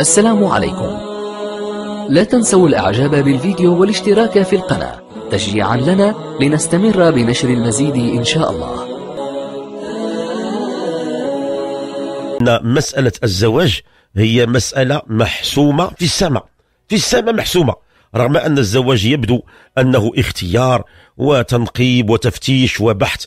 السلام عليكم لا تنسوا الاعجاب بالفيديو والاشتراك في القناة تشجيعا لنا لنستمر بنشر المزيد ان شاء الله مسألة الزواج هي مسألة محسومة في السماء في السماء محسومة رغم أن الزواج يبدو أنه اختيار وتنقيب وتفتيش وبحث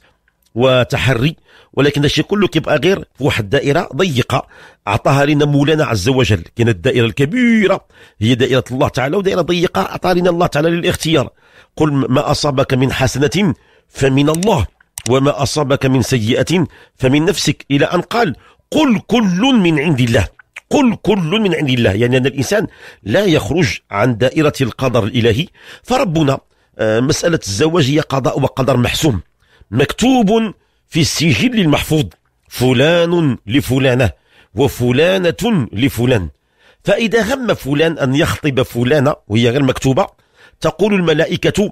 وتحري ولكن الشيء كله كيبقى غير في واحد الدائره ضيقه أعطاها لنا مولانا عز وجل كان الدائرة الكبيرة هي دائرة الله تعالى ودائرة ضيقة اعطاها لنا الله تعالى للاختيار قل ما أصابك من حسنة فمن الله وما أصابك من سيئة فمن نفسك إلى أن قال قل كل من عند الله قل كل من عند الله يعني أن الإنسان لا يخرج عن دائرة القدر الإلهي فربنا آه، مسألة الزواج هي قضاء وقدر محسوم مكتوب في السجل المحفوظ فلان لفلانه وفلانة لفلان فإذا هم فلان أن يخطب فلانة وهي غير مكتوبة تقول الملائكة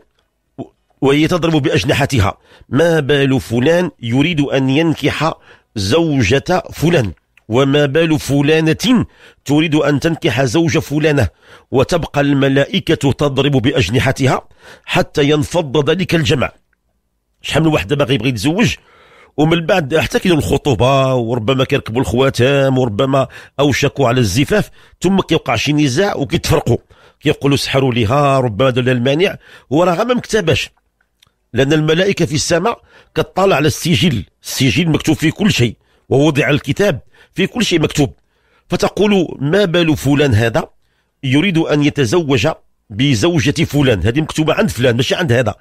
وهي تضرب بأجنحتها ما بال فلان يريد أن ينكح زوجة فلان وما بال فلانة تريد أن تنكح زوج فلانة وتبقى الملائكة تضرب بأجنحتها حتى ينفض ذلك الجمع شحال من واحد باغي يبغي يتزوج ومن بعد حتى كيديروا الخطوبه وربما كيركبوا الخواتم وربما اوشكوا على الزفاف ثم كيوقع شي نزاع وكيتفرقوا كيقولوا سحروا لها ربما هذا المانع وراها ما مكتباش لان الملائكه في السماء كطالع على السجل السجل مكتوب فيه كل شيء ووضع الكتاب في كل شيء مكتوب فتقول ما بال فلان هذا يريد ان يتزوج بزوجة فلان هذه مكتوبة عند فلان ماشي عند هذا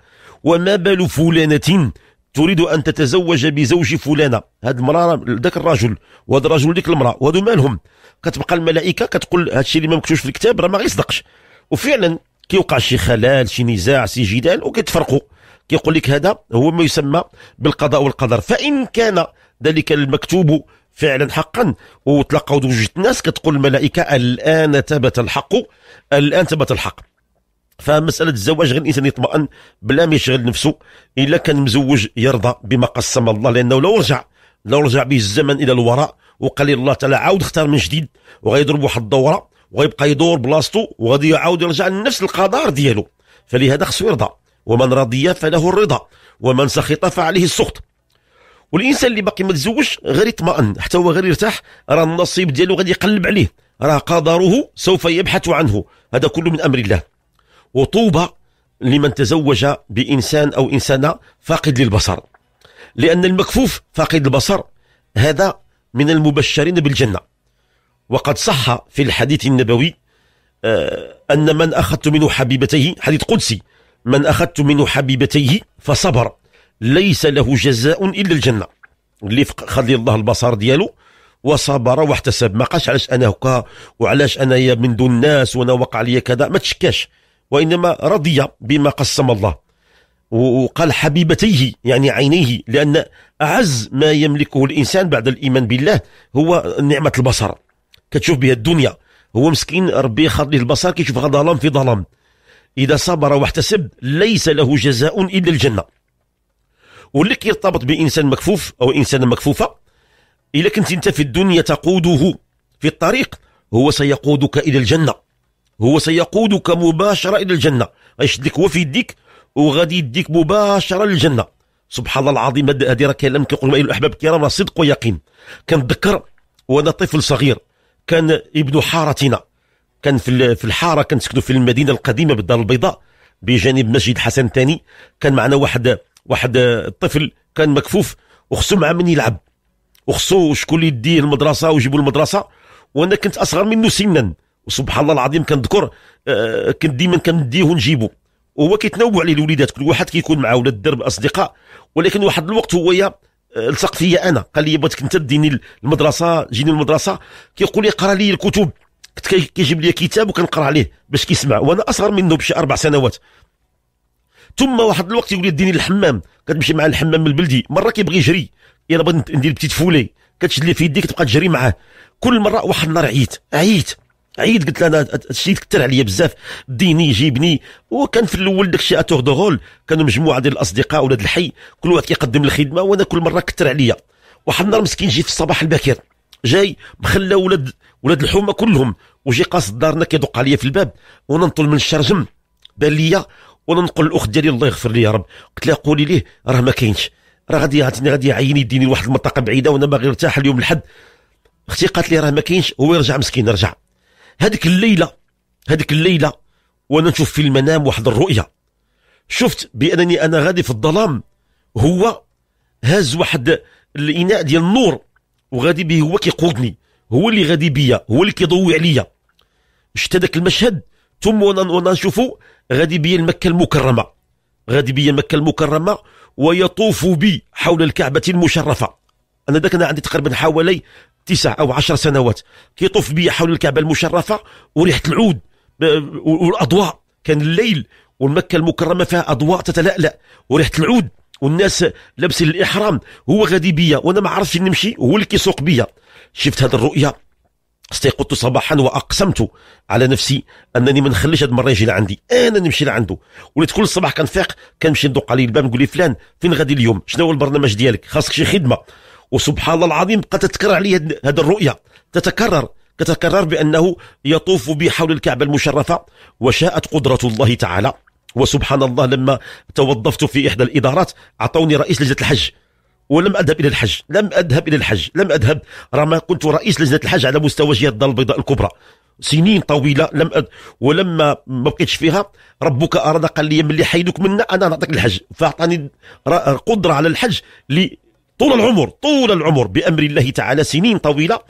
وما بال فلانة تريد ان تتزوج بزوج فلانه هاد المراه ذاك الرجل وهذا الرجل ديك المراه وهذو مالهم كتبقى الملائكه كتقول هادشي اللي ما مكتوبش في الكتاب راه ما غيصدقش وفعلا كيوقع شي خلال شي نزاع شي جدال وكيتفرقوا كيقول لك هذا هو ما يسمى بالقضاء والقدر فان كان ذلك المكتوب فعلا حقا وتلقاو بوجه الناس كتقول الملائكه الان ثبت الحق الان ثبت الحق فمساله الزواج غير الانسان يطمئن بلا ما يشغل نفسه الا كان مزوج يرضى بما قسم الله لانه لو رجع لو رجع به الزمن الى الوراء وقال الله تعالى عاود اختار من جديد وغيضرب واحد الدوره وغيبقى يدور بلاصتو وغادي يعاود يرجع لنفس القدر ديالو فلهذا خصو يرضى ومن رضي فله الرضا ومن سخط فعليه السخط والانسان اللي باقي ما تزوجش غير يطمئن حتى هو غير يرتاح راه النصيب ديالو غادي يقلب عليه راه قدره سوف يبحث عنه هذا كله من امر الله وطوبى لمن تزوج بإنسان أو إنسانة فاقد للبصر لأن المكفوف فاقد البصر هذا من المبشرين بالجنة وقد صح في الحديث النبوي آه، أن من أخذت منه حبيبتيه حديث قدسي من أخذت منه حبيبتيه فصبر ليس له جزاء إلا الجنة اللي خلي الله البصر ديالو وصبر واحتسب ما قالش علاش انا هكا وعلاش انايا من دون الناس وانا وقع لي كذا ما تشكاش وإنما رضي بما قسم الله وقال حبيبتيه يعني عينيه لأن أعز ما يملكه الإنسان بعد الإيمان بالله هو نعمة البصر كتشوف بها الدنيا هو مسكين ربي خاطر البصر كيشوف ظلام في ظلام إذا صبر واحتسب ليس له جزاء إلا الجنة واللي كيرتبط بإنسان مكفوف أو إنسانة مكفوفة إذا كنت أنت في الدنيا تقوده في الطريق هو سيقودك إلى الجنة هو سيقودك مباشرة إلى الجنة غيشد لك هو في يديك وغادي يديك مباشرة للجنة سبحان الله العظيم هذه راه كلام كيقول أيها الأحباب الكرام صدق ويقين كنتذكر وأنا طفل صغير كان ابن حارتنا كان في الحارة كنسكنوا في المدينة القديمة بالدار البيضاء بجانب مسجد حسن الثاني كان معنا واحد واحد الطفل كان مكفوف وخصو مع من يلعب وخصو شكون اللي يديه المدرسة ويجيبو المدرسة وأنا كنت أصغر منه سنا وسبحان الله العظيم كنذكر آه، كنت ديما كنديه ونجيبه وهو كيتنوع عليه الوليدات كل واحد كيكون معاه ولاد الدرب اصدقاء ولكن واحد الوقت هو يا آه، فيا انا قال لي بغيتك انت ديني المدرسه جيني المدرسه كيقول لي قرا لي الكتب كنت كيجيب لي كتاب وكنقرا عليه باش كيسمع وانا اصغر منه بشي اربع سنوات ثم واحد الوقت يقول لي ديني الحمام كتمشي مع الحمام البلدي مره كيبغي يجري يلا بغيت ندير بتيت فولي كتشد لي في يديك تبقى تجري معاه كل مره واحد النهار عييت عييت عيد قلت له انا الشيء كثر عليا بزاف ديني جيبني وكان في الاول داك الشيء اتور دغول كانوا مجموعه ديال الاصدقاء ولاد الحي كل واحد كيقدم الخدمه وانا كل مره كثر عليا واحد النهار مسكين جيت في الصباح الباكر جاي مخلى ولاد ولاد الحومه كلهم وجي قاصد دارنا كيدق عليا في الباب وانا نطل من الشرجم بان ليا وانا نقول الاخت ديالي الله يغفر لي يا رب قلت لها قولي ليه راه ما كاينش راه غادي يعطيني غادي يعيني يديني لواحد المنطقه بعيده وانا باغي نرتاح اليوم الحد اختي قالت لي راه ما كاينش هو يرجع مسكين رجع هذيك الليله هذيك الليله وانا نشوف في المنام واحد الرؤيه شفت بانني انا غادي في الظلام هو هاز واحد الاناء ديال النور وغادي به هو كيقودني هو اللي غادي بيا هو اللي كيضوي عليا شفت هذاك المشهد ثم وانا نشوفو غادي بيا المكه المكرمه غادي بيا مكه المكرمه ويطوف بي حول الكعبه المشرفه انا ذاك انا عندي تقريبا حوالي تسع او عشر سنوات كيطوف بي حول الكعبه المشرفه وريحه العود والاضواء كان الليل والمكه المكرمه فيها اضواء تتلألأ وريحه العود والناس لابسين الاحرام هو غادي بيا وانا ما عرفتش نمشي هو اللي كيسوق بيا شفت هذه الرؤيه استيقظت صباحا واقسمت على نفسي انني ما نخليش هذا المره يجي لعندي انا نمشي لعنده وليت كل صباح كنفيق كنمشي ندق عليه الباب نقول له فلان فين غادي اليوم شنو هو البرنامج ديالك خاصك شي خدمه وسبحان الله العظيم قد تتكرر عليه هذه الرؤية تتكرر تتكرر بأنه يطوف بي حول الكعبة المشرفة وشاءت قدرة الله تعالى وسبحان الله لما توظفت في إحدى الإدارات أعطوني رئيس لجنة الحج ولم أذهب إلى الحج لم أذهب إلى الحج لم أذهب رغم كنت رئيس لجنة الحج على مستوى جهة الدار البيضاء الكبرى سنين طويله لم أد... ولما ما بقيتش فيها ربك اراد قال لي ملي حيدك منا انا نعطيك الحج فاعطاني قدره على الحج لي طول العمر طول العمر بأمر الله تعالى سنين طويلة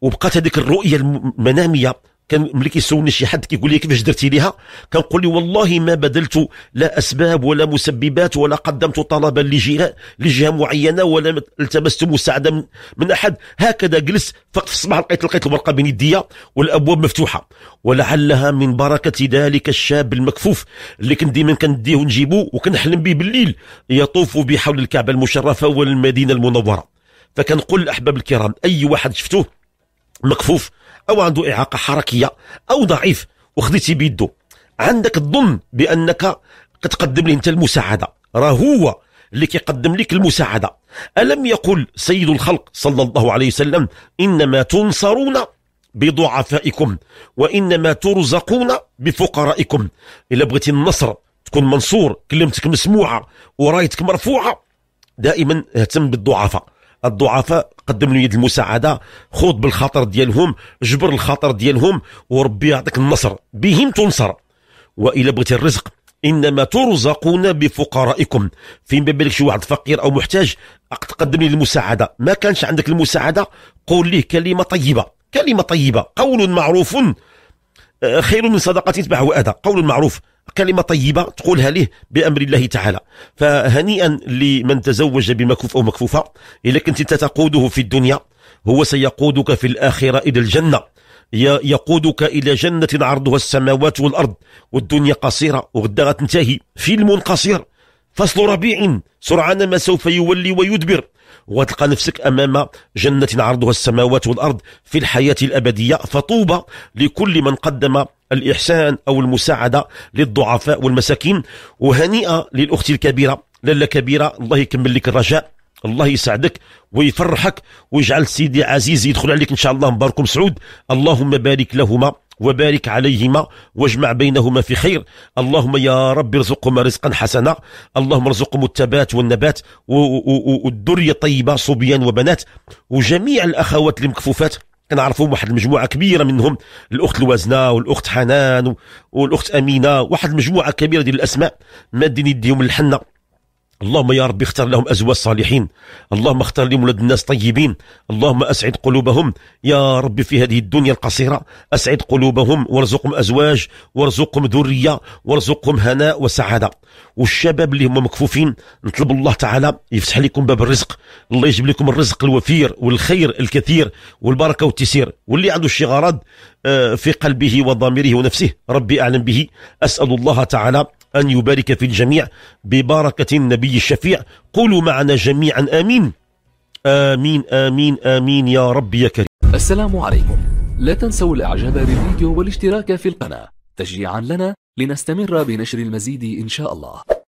وبقات هذيك الرؤية المنامية كان ملي كيسولني شي حد كيقول لي كيفاش درتي ليها كنقول لي والله ما بدلت لا اسباب ولا مسببات ولا قدمت طلبا لجهه لجهه معينه ولا التمست مساعده من, من احد هكذا جلست فقط في الصباح لقيت لقيت الورقه بين يديا والابواب مفتوحه ولعلها من بركه ذلك الشاب المكفوف اللي كنت ديما كنديه ونجيبو وكنحلم به بالليل يطوف بحول الكعبه المشرفه والمدينه المنوره فكنقول الاحباب الكرام اي واحد شفتوه مكفوف او عنده اعاقه حركيه او ضعيف وخديتي بيدو عندك الظن بانك كتقدم ليه انت المساعده راه هو اللي كيقدم لك المساعده الم يقل سيد الخلق صلى الله عليه وسلم انما تنصرون بضعفائكم وانما ترزقون بفقرائكم الا بغيتي النصر تكون منصور كلمتك مسموعه ورايتك مرفوعه دائما اهتم بالضعفاء الضعفاء قدم له يد المساعده خوض بالخطر ديالهم جبر الخطر ديالهم وربي يعطيك النصر بهم تنصر والا بغيت الرزق انما ترزقون بفقرائكم فين بالك شي واحد فقير او محتاج تقدم لي المساعده ما كانش عندك المساعده قول لي كلمه طيبه كلمه طيبه قول معروف آه، خير من صدقه تتبعه اذى قول معروف كلمة طيبة تقولها له بأمر الله تعالى فهنيئا لمن تزوج بمكفوف أو مكفوفة إذا كنت أنت تقوده في الدنيا هو سيقودك في الآخرة إلى الجنة يقودك إلى جنة عرضها السماوات والأرض والدنيا قصيرة وغدا غتنتهي فيلم قصير فصل ربيع سرعان ما سوف يولي ويدبر وتلقى نفسك أمام جنة عرضها السماوات والأرض في الحياة الأبدية فطوبى لكل من قدم الإحسان أو المساعدة للضعفاء والمساكين وهنيئة للأخت الكبيرة لالا كبيرة الله يكمل لك الرجاء الله يسعدك ويفرحك ويجعل سيدي عزيز يدخل عليك إن شاء الله مباركم سعود اللهم بارك لهما وبارك عليهما واجمع بينهما في خير اللهم يا رب ارزقهما رزقا حسنا اللهم ارزقهم التبات والنبات والدرية طيبة صبيان وبنات وجميع الأخوات المكفوفات كنعرفهم واحد المجموعه كبيره منهم الاخت الوازنه والاخت حنان والاخت امينه واحد المجموعه كبيره ديال الاسماء مادين يديهم الحنه اللهم يا رب اختر لهم أزواج صالحين اللهم اختر لهم ولد الناس طيبين اللهم أسعد قلوبهم يا رب في هذه الدنيا القصيرة أسعد قلوبهم وارزقهم أزواج وارزقهم ذرية وارزقهم هناء وسعادة والشباب اللي هم مكفوفين نطلب الله تعالى يفتح لكم باب الرزق الله يجيب لكم الرزق الوفير والخير الكثير والبركة والتيسير واللي عنده شي غرض آه، في قلبه وضميره ونفسه ربي أعلم به أسأل الله تعالى أن يبارك في الجميع ببركة النبي الشفيع قولوا معنا جميعا آمين آمين آمين آمين يا رب يا كريم السلام عليكم لا تنسوا الإعجاب بالفيديو والاشتراك في القناة تشجيعا لنا لنستمر بنشر المزيد إن شاء الله